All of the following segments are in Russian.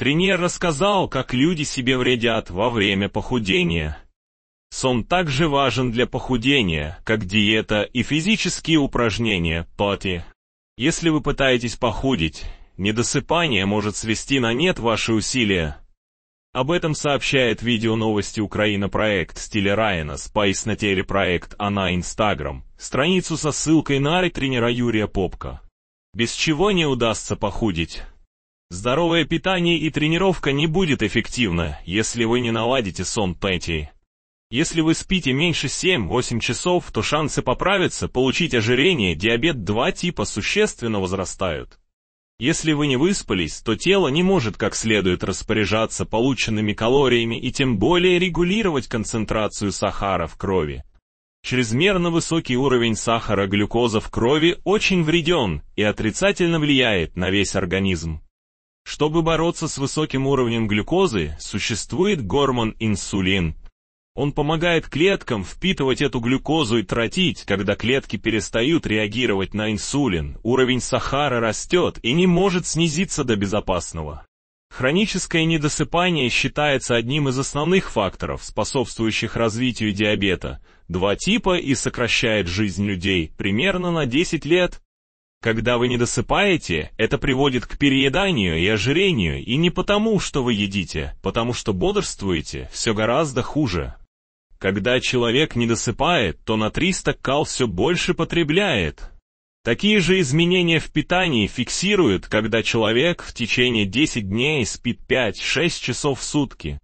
Тренер рассказал, как люди себе вредят во время похудения. Сон также важен для похудения, как диета и физические упражнения, пати. Если вы пытаетесь похудеть, недосыпание может свести на нет ваши усилия. Об этом сообщает видео новости Украина проект стиля Райана Спайс на телепроект а на Инстаграм, страницу со ссылкой на тренера Юрия Попка. Без чего не удастся похудеть. Здоровое питание и тренировка не будет эффективно, если вы не наладите сон Пэти. Если вы спите меньше 7-8 часов, то шансы поправиться, получить ожирение, диабет 2 типа существенно возрастают. Если вы не выспались, то тело не может как следует распоряжаться полученными калориями и тем более регулировать концентрацию сахара в крови. Чрезмерно высокий уровень сахара глюкоза в крови очень вреден и отрицательно влияет на весь организм. Чтобы бороться с высоким уровнем глюкозы, существует гормон инсулин. Он помогает клеткам впитывать эту глюкозу и тратить, когда клетки перестают реагировать на инсулин. Уровень сахара растет и не может снизиться до безопасного. Хроническое недосыпание считается одним из основных факторов, способствующих развитию диабета. Два типа и сокращает жизнь людей примерно на 10 лет. Когда вы не досыпаете, это приводит к перееданию и ожирению, и не потому, что вы едите, потому что бодрствуете, все гораздо хуже. Когда человек не досыпает, то на 300 кал все больше потребляет. Такие же изменения в питании фиксируют, когда человек в течение 10 дней спит 5-6 часов в сутки.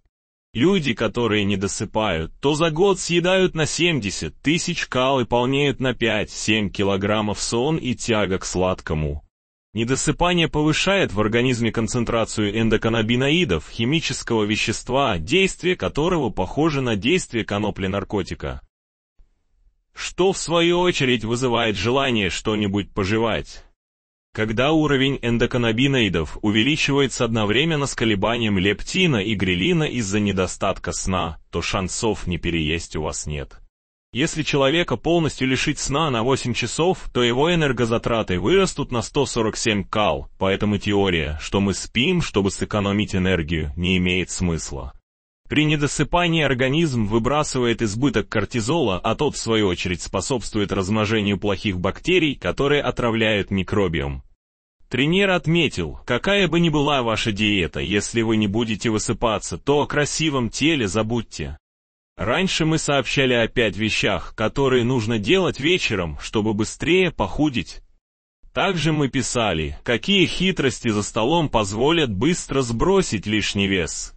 Люди, которые не досыпают, то за год съедают на 70 тысяч кал и полнеют на 5-7 килограммов сон и тяга к сладкому. Недосыпание повышает в организме концентрацию эндоканабиноидов, химического вещества, действие которого похоже на действие конопли-наркотика. Что в свою очередь вызывает желание что-нибудь пожевать. Когда уровень эндоканабиноидов увеличивается одновременно с колебанием лептина и грилина из-за недостатка сна, то шансов не переесть у вас нет. Если человека полностью лишить сна на 8 часов, то его энергозатраты вырастут на 147 кал, поэтому теория, что мы спим, чтобы сэкономить энергию, не имеет смысла. При недосыпании организм выбрасывает избыток кортизола, а тот, в свою очередь, способствует размножению плохих бактерий, которые отравляют микробиум. Тренер отметил, какая бы ни была ваша диета, если вы не будете высыпаться, то о красивом теле забудьте. Раньше мы сообщали о пять вещах, которые нужно делать вечером, чтобы быстрее похудеть. Также мы писали, какие хитрости за столом позволят быстро сбросить лишний вес.